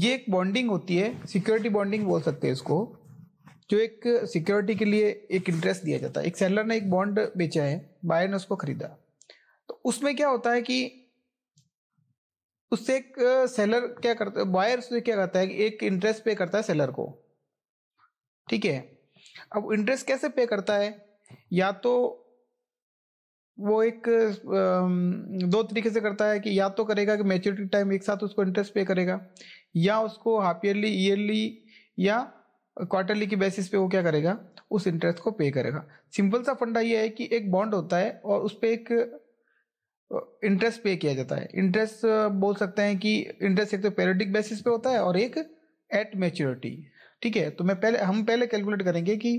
ये एक बॉन्डिंग होती है सिक्योरिटी बॉन्डिंग बोल सकते हैं इसको जो एक सिक्योरिटी के लिए एक इंटरेस्ट दिया जाता है एक सेलर ने एक बॉन्ड बेचा है बायर ने उसको खरीदा तो उसमें क्या होता है कि उससे एक सेलर क्या करता है बायर से क्या करता है एक इंटरेस्ट पे करता है सेलर को ठीक है अब इंटरेस्ट कैसे पे करता है या तो वो एक दो तरीके से करता है कि या तो करेगा कि मेच्योरिटी टाइम एक साथ उसको इंटरेस्ट पे करेगा या उसको हाफ ईयरली ईयरली या क्वार्टरली की बेसिस पे वो क्या करेगा उस इंटरेस्ट को पे करेगा सिंपल सा फंडा ये है कि एक बॉन्ड होता है और उस पर एक इंटरेस्ट पे किया जाता है इंटरेस्ट बोल सकते हैं कि इंटरेस्ट एक तो पेरिडिक बेसिस पे होता है और एक एट मेच्योरिटी ठीक है तो मैं पहले हम पहले कैलकुलेट करेंगे कि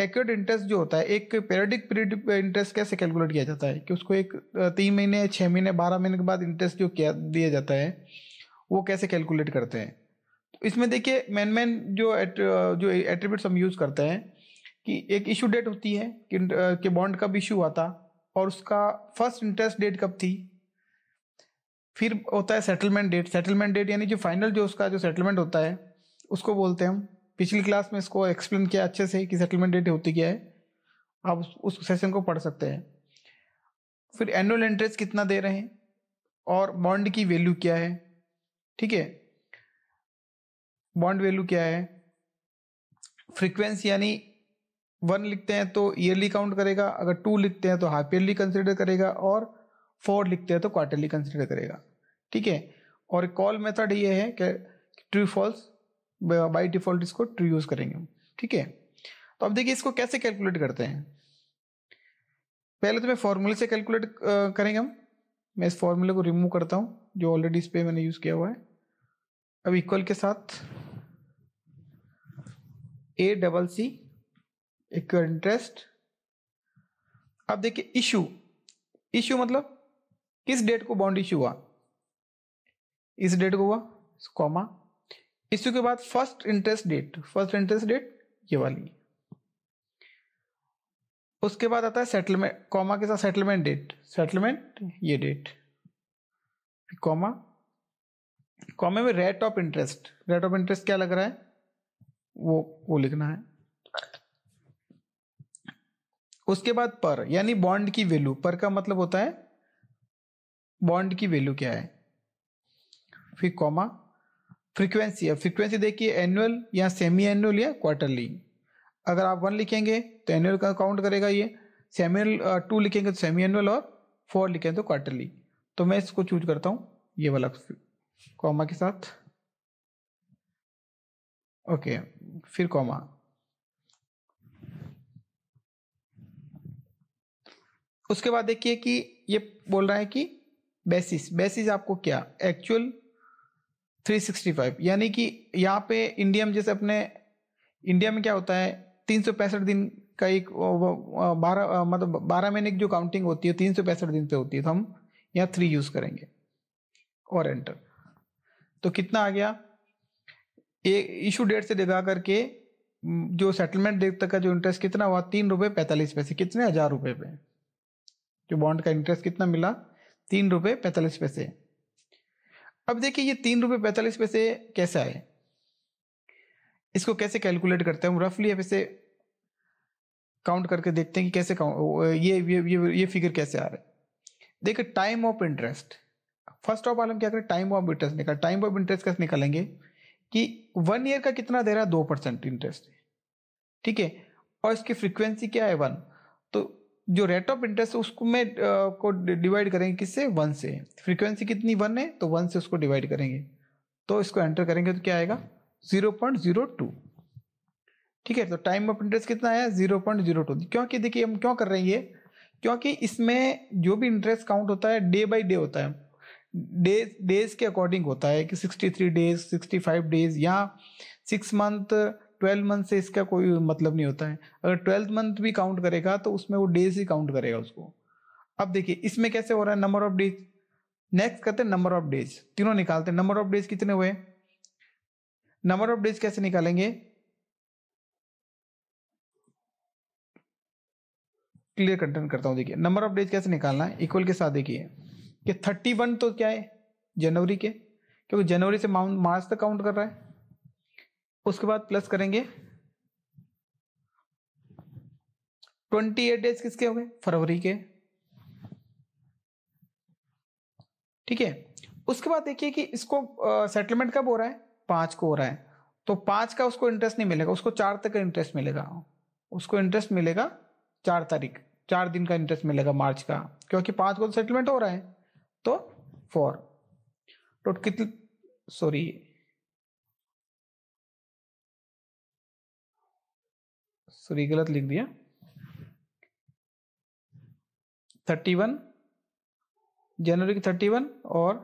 एक्यूट इंटरेस्ट जो होता है एक पेरियडिक पीरियड इंटरेस्ट कैसे कैलकुलेट किया जाता है कि उसको एक तीन महीने छः महीने बारह महीने के बाद इंटरेस्ट जो किया दिया जाता है वो कैसे कैलकुलेट करते हैं तो इसमें देखिए मैन मैन जो एट, जो एट्रीब्यूट्स हम यूज़ करते हैं कि एक इशू डेट होती है कि, कि बॉन्ड कब इशू हुआ था और उसका फर्स्ट इंटरेस्ट डेट कब थी फिर होता है सेटलमेंट डेट सेटलमेंट डेट यानी जो फाइनल जो उसका जो सेटलमेंट होता है उसको बोलते हैं हम पिछली क्लास में इसको एक्सप्लेन किया अच्छे से कि सेटलमेंट डेट होती क्या है आप उस, सेशन को पढ़ सकते हैं फिर एनुअल इंटरेस्ट कितना दे रहे हैं और बॉन्ड की वैल्यू क्या है ठीक है बॉन्ड वैल्यू क्या है फ्रीक्वेंसी यानी वन लिखते हैं तो ईयरली काउंट करेगा अगर टू लिखते हैं तो हाफ ईयरली कंसिडर करेगा और फोर लिखते हैं तो क्वार्टरली कंसिडर करेगा ठीक है और कॉल मेथड ये है कि ट्रू फॉल्स बाई डिफॉल्ट इसको ट्रू यूज करेंगे ठीक है तो अब देखिए इसको कैसे कैलकुलेट करते हैं पहले तो मैं फॉर्मूले से कैलकुलेट करेंगे हम मैं इस फॉर्मूले को रिमूव करता हूँ जो ऑलरेडी इस पर मैंने यूज़ किया हुआ है अब इक्वल के साथ A double C equal interest अब देखिए इशू इशू मतलब किस डेट को बॉन्ड इशू हुआ इस डेट को हुआ कॉमा इश्यू के बाद first interest date first interest date ये वाली उसके बाद आता है सेटलमेंट कॉमा के साथ सेटलमेंट डेट सेटलमेंट ये डेट कॉमा कॉमे में rate of interest rate of interest क्या लग रहा है वो वो लिखना है उसके बाद पर यानी बॉन्ड की वैल्यू पर का मतलब होता है बॉन्ड की वैल्यू क्या है फिर कॉमा फ्रीक्वेंसी है फ्रीक्वेंसी देखिए एनुअल या सेमी एनुअल या क्वार्टरली अगर आप वन लिखेंगे तो एनुअल का काउंट करेगा ये सेमी एनुअल टू लिखेंगे तो सेमी एनुअल और फोर लिखेंगे तो क्वार्टरली तो मैं इसको चूज करता हूँ ये वाला कॉमा के साथ ओके फिर कॉमा उसके बाद देखिए कि ये बोल रहा है कि बेसिस बेसिस आपको क्या एक्चुअल 365 यानी कि यहाँ पे इंडिया में जैसे अपने इंडिया में क्या होता है तीन सौ पैंसठ दिन का एक बारह मतलब बारह महीने की जो काउंटिंग होती है तीन सौ पैंसठ दिन पे होती है तो हम यहाँ थ्री यूज करेंगे और एंटर तो कितना आ गया एक इशू डेट से दिखा करके जो सेटलमेंट डेट तक का जो इंटरेस्ट कितना हुआ तीन रुपये पैंतालीस पैसे कितने हजार रुपये पे जो बॉन्ड का इंटरेस्ट कितना मिला तीन रुपये पैंतालीस पैसे अब देखिए ये तीन रुपये पैंतालीस पैसे कैसे आए इसको कैसे कैलकुलेट करते हैं हम रफली अब इसे काउंट करके देखते हैं कि कैसे ये ये ये ये फिगर कैसे आ रहा है देखिए time of interest first of all हम क्या करें टाइम ऑफ इंटरेस्ट निकाल टाइम ऑफ इंटरेस्ट कैसे निकालेंगे कि वन ईयर का कितना दे रहा है दो परसेंट इंटरेस्ट ठीक है और इसकी फ्रीक्वेंसी क्या है वन जो रेट ऑफ इंटरेस्ट उसको में को डिवाइड करेंगे किससे वन से फ्रीक्वेंसी कितनी वन है तो वन से उसको डिवाइड करेंगे तो इसको एंटर करेंगे तो क्या आएगा जीरो पॉइंट जीरो टू ठीक है तो टाइम ऑफ इंटरेस्ट कितना आया जीरो पॉइंट जीरो टू क्योंकि देखिए हम क्यों कर रहे हैं ये क्योंकि इसमें जो भी इंटरेस्ट काउंट होता है डे बाई डे होता है डे डेज के अकॉर्डिंग होता है कि sixty three days sixty five days या सिक्स मंथ ट्वेल्थ मंथ से इसका कोई मतलब नहीं होता है अगर ट्वेल्थ मंथ भी काउंट करेगा तो उसमें वो डेज ही काउंट करेगा उसको अब देखिए इसमें कैसे हो रहा है नंबर ऑफ डेज नेक्स्ट करते हैं नंबर ऑफ डेज तीनों निकालते हैं नंबर ऑफ डेज कितने हुए नंबर ऑफ डेज कैसे निकालेंगे क्लियर कंटेंट करता हूं देखिए नंबर ऑफ डेज कैसे निकालना है इक्वल के साथ देखिए कि थर्टी वन तो क्या है जनवरी के क्योंकि जनवरी से मार्च तक काउंट कर रहा है उसके बाद प्लस करेंगे 28 डेज किसके हो गए फरवरी के ठीक है उसके बाद देखिए कि इसको सेटलमेंट कब हो रहा है पांच को हो रहा है तो पांच का उसको इंटरेस्ट नहीं मिलेगा उसको चार तक का इंटरेस्ट मिलेगा उसको इंटरेस्ट मिलेगा चार तारीख चार दिन का इंटरेस्ट मिलेगा मार्च का क्योंकि पांच को तो सेटलमेंट हो रहा है तो फोर तो कितने सॉरी सॉरी गलत लिख दिया थर्टी वन जनवरी की थर्टी वन और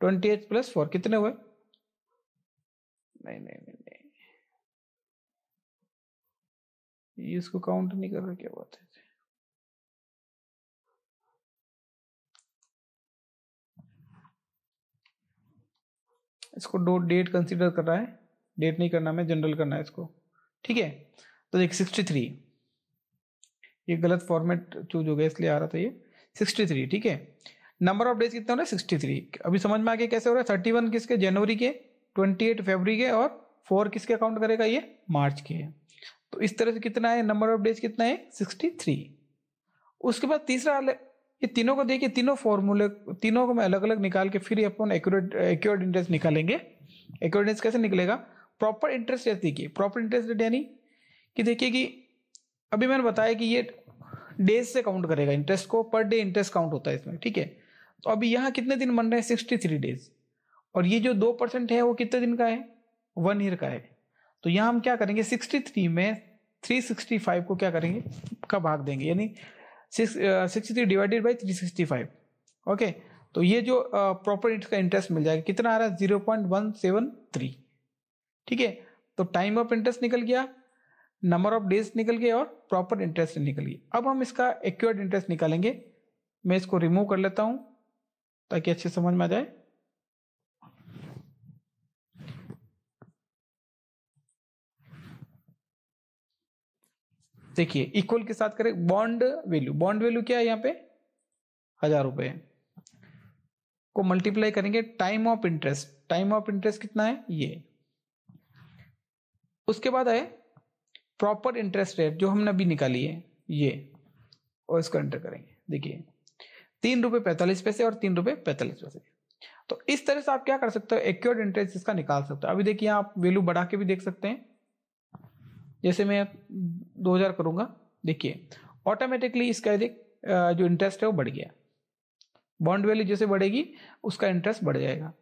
ट्वेंटी एट प्लस फोर कितने हुए नहीं नहीं नहीं नहीं इसको काउंट नहीं कर रहा क्या बात है इसको डो डेट कंसीडर कर रहा है डेट नहीं करना मैं जनरल करना है इसको ठीक है तो देख सिक्सटी थ्री ये गलत फॉर्मेट चूज हो गया इसलिए आ रहा था ये सिक्सटी थ्री ठीक है नंबर ऑफ डेज कितना हो रहा है सिक्सटी थ्री अभी समझ में गया कैसे हो रहा है थर्टी वन किसके जनवरी के ट्वेंटी एट फेबरी के और फोर किसके अकाउंट करेगा ये मार्च के तो इस तरह से कितना है नंबर ऑफ डेज कितना है सिक्सटी थ्री उसके बाद तीसरा ये तीनों को देखिए तीनों फॉर्मूले तीनों को मैं अलग अलग निकाल के फिर अपन एक्यूरेट एक्योर्ड इंटरेस्ट निकालेंगे एक्योर्ड इंटरेस्ट कैसे निकलेगा प्रॉपर इंटरेस्ट रेट देखिए प्रॉपर इंटरेस्ट रेट यानी कि देखिए कि अभी मैंने बताया कि ये डेज से काउंट करेगा इंटरेस्ट को पर डे इंटरेस्ट काउंट होता है इसमें ठीक है तो अभी यहाँ कितने दिन बन रहे हैं सिक्सटी थ्री डेज और ये जो दो परसेंट है वो कितने दिन का है वन ईयर का है तो यहाँ हम क्या करेंगे सिक्सटी थ्री में थ्री सिक्सटी फाइव को क्या करेंगे का भाग देंगे यानी sixty three divided by three sixty five okay तो ये जो प्रॉपर्टी का इंटरेस्ट मिल जाएगा कितना आ रहा है zero point one seven three ठीक है तो टाइम ऑफ इंटरेस्ट निकल गया नंबर ऑफ डेज निकल गए और प्रॉपर इंटरेस्ट निकल गई अब हम इसका एक्यूर्ड इंटरेस्ट निकालेंगे मैं इसको रिमूव कर लेता हूं ताकि अच्छे समझ में आ जाए देखिए इक्वल के साथ करें बॉन्ड वैल्यू बॉन्ड वैल्यू क्या है यहाँ पे हजार रुपए को मल्टीप्लाई करेंगे time of interest time of interest कितना है ये उसके बाद है प्रॉपर इंटरेस्ट रेट जो हमने अभी निकाली है ये और इसको एंटर करेंगे देखिए तीन रुपये पैंतालीस पैसे और तीन रुपये पैंतालीस पैसे तो इस तरह से आप क्या कर सकते हो एक्योर्ड इंटरेस्ट इसका निकाल सकते हो अभी देखिए आप वैल्यू बढ़ा के भी देख सकते हैं जैसे मैं 2000 करूंगा देखिए ऑटोमेटिकली इसका यदि जो इंटरेस्ट है वो बढ़ गया बॉन्ड वैल्यू जैसे बढ़ेगी उसका इंटरेस्ट बढ़ जाएगा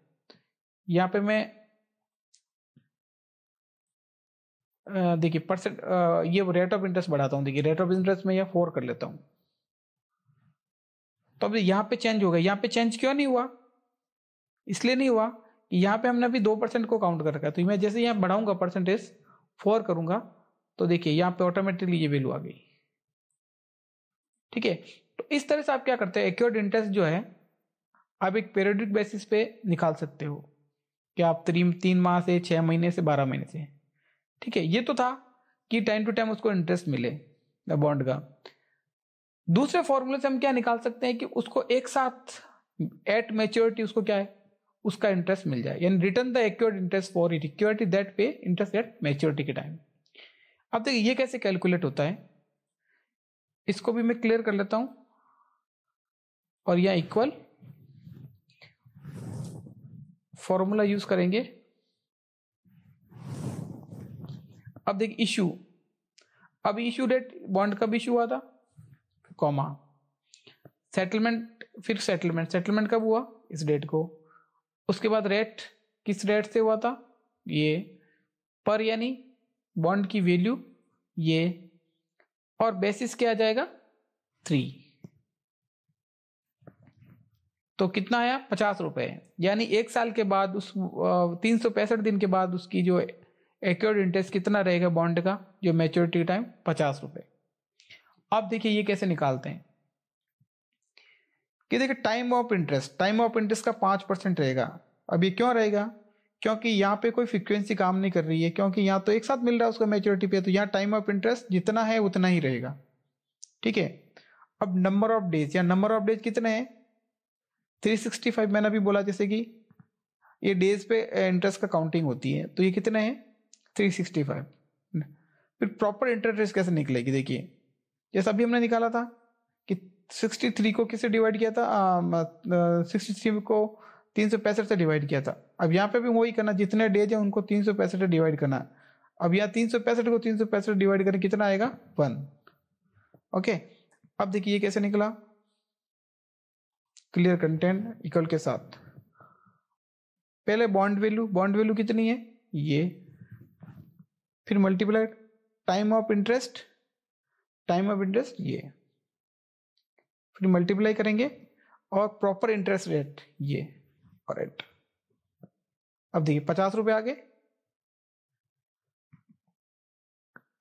यहाँ पे मैं देखिए परसेंट ये रेट ऑफ इंटरेस्ट बढ़ाता हूँ देखिए रेट ऑफ इंटरेस्ट में यह फोर कर लेता हूँ तो अब यहाँ पे चेंज हो गया यहाँ पे चेंज क्यों नहीं हुआ इसलिए नहीं हुआ कि यहाँ पे हमने अभी दो परसेंट को काउंट कर रखा है तो मैं जैसे यहाँ बढ़ाऊंगा परसेंटेज फोर करूंगा तो देखिए यहाँ पे ऑटोमेटिकली ये वैल्यू आ गई ठीक है तो इस तरह से आप क्या करते हैं एक्योर्ड इंटरेस्ट जो है आप एक पेरियोडिक बेसिस पे निकाल सकते हो कि आप तीन तीन माह से छः महीने से बारह महीने से ठीक है ये तो था कि टाइम टू टाइम उसको इंटरेस्ट मिले बॉन्ड का दूसरे फॉर्मूले से हम क्या निकाल सकते हैं कि उसको एक साथ एट मेच्योरिटी उसको क्या है उसका इंटरेस्ट मिल जाए यानी return the accrued interest for it security that pay interest at maturity के टाइम अब देखिए ये कैसे कैलकुलेट होता है इसको भी मैं क्लियर कर लेता हूं और यहां इक्वल फॉर्मूला यूज करेंगे अब देखिए इशू अब इशू डेट बॉन्ड कब इशू हुआ था कॉमा सेटलमेंट फिर सेटलमेंट सेटलमेंट कब हुआ इस डेट को उसके बाद रेट किस रेट से हुआ था ये पर यानी बॉन्ड की वैल्यू ये और बेसिस क्या आ जाएगा थ्री तो कितना आया पचास रुपए यानी एक साल के बाद उस तीन सौ पैंसठ दिन के बाद उसकी जो एक्योर्ड इंटरेस्ट कितना रहेगा बॉन्ड का जो मेच्योरिटी टाइम पचास रुपए अब देखिए ये कैसे निकालते हैं कि देखिए time of interest time of interest का पांच परसेंट रहेगा अब ये क्यों रहेगा क्योंकि यहाँ पे कोई फ्रिक्वेंसी काम नहीं कर रही है क्योंकि यहाँ तो एक साथ मिल रहा है उसका मेच्योरिटी पे तो यहाँ टाइम ऑफ इंटरेस्ट जितना है उतना ही रहेगा ठीक है अब नंबर ऑफ डेज या नंबर ऑफ डेज कितने हैं थ्री सिक्सटी फाइव मैंने अभी बोला जैसे कि ये डेज पे इंटरेस्ट का काउंटिंग होती है तो ये कितने हैं थ्री सिक्सटी फाइव फिर प्रॉपर इंटरेस्ट रेट कैसे निकलेगी देखिए जैसा अभी हमने निकाला था कि सिक्सटी थ्री को किससे डिवाइड किया था सिक्सटी थ्री को तीन सौ पैंसठ से डिवाइड किया था अब यहाँ पे भी वही करना जितने डेज है उनको तीन सौ पैंसठ से डिवाइड करना अब यहाँ तीन सौ पैंसठ को तीन सौ पैंसठ डिवाइड करें कितना आएगा वन ओके अब देखिए ये कैसे निकला क्लियर कंटेंट इक्वल के साथ पहले बॉन्ड वैल्यू बॉन्ड वैल्यू कितनी है ये फिर multiply time of interest time of interest ये फिर मल्टीप्लाई करेंगे और प्रॉपर इंटरेस्ट रेट ये और एट अब देखिए पचास रुपए आगे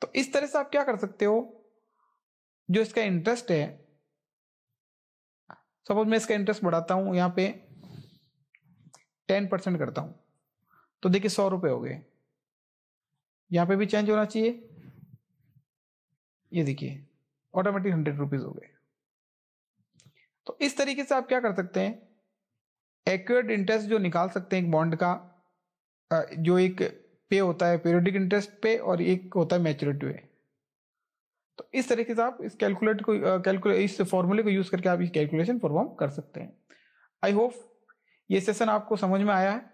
तो इस तरह से आप क्या कर सकते हो जो इसका इंटरेस्ट है सपोज मैं इसका इंटरेस्ट बढ़ाता हूं यहां पे टेन परसेंट करता हूं तो देखिए सौ रुपए हो गए यहाँ पे भी चेंज होना चाहिए ये देखिए ऑटोमेटिक हंड्रेड रुपीज हो गए तो इस तरीके से आप क्या कर सकते हैं एक्यूरेट इंटरेस्ट जो निकाल सकते हैं एक बॉन्ड का जो एक पे होता है पीरियडिक इंटरेस्ट पे और एक होता है मैच्योरिटी पे तो इस तरीके से आप इस कैलकुलेट को कैलकुलेट इस फॉर्मूले को यूज करके आप इस कैलकुलेशन परफॉर्म कर सकते हैं आई होप ये सेशन आपको समझ में आया है